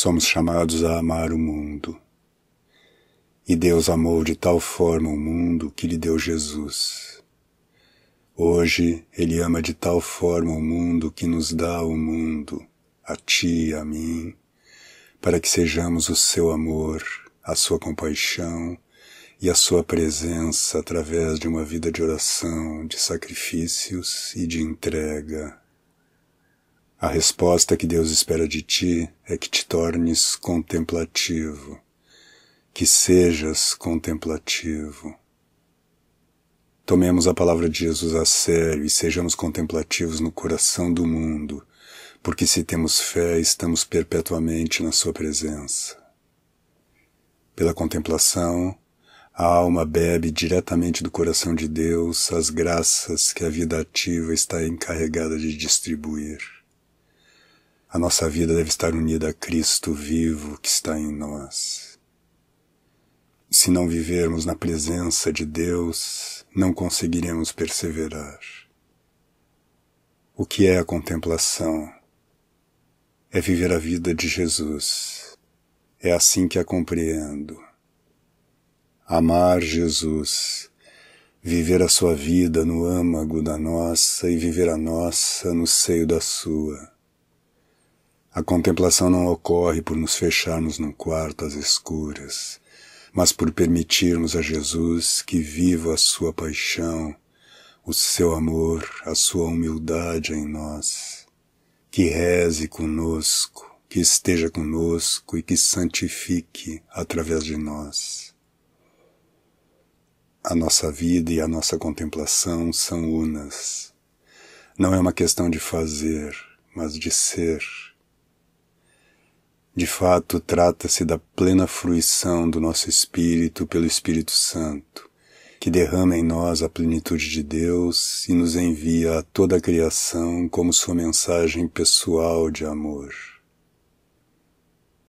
somos chamados a amar o mundo. E Deus amou de tal forma o mundo que lhe deu Jesus. Hoje Ele ama de tal forma o mundo que nos dá o mundo, a ti e a mim, para que sejamos o seu amor, a sua compaixão e a sua presença através de uma vida de oração, de sacrifícios e de entrega. A resposta que Deus espera de ti é que te tornes contemplativo, que sejas contemplativo. Tomemos a palavra de Jesus a sério e sejamos contemplativos no coração do mundo, porque se temos fé, estamos perpetuamente na Sua presença. Pela contemplação, a alma bebe diretamente do coração de Deus as graças que a vida ativa está encarregada de distribuir. A nossa vida deve estar unida a Cristo vivo que está em nós. Se não vivermos na presença de Deus, não conseguiremos perseverar. O que é a contemplação? É viver a vida de Jesus. É assim que a compreendo. Amar Jesus, viver a sua vida no âmago da nossa e viver a nossa no seio da sua a contemplação não ocorre por nos fecharmos num quarto às escuras, mas por permitirmos a Jesus que viva a sua paixão, o seu amor, a sua humildade em nós, que reze conosco, que esteja conosco e que santifique através de nós. A nossa vida e a nossa contemplação são unas. Não é uma questão de fazer, mas de ser de fato, trata-se da plena fruição do nosso espírito pelo Espírito Santo, que derrama em nós a plenitude de Deus e nos envia a toda a criação como sua mensagem pessoal de amor.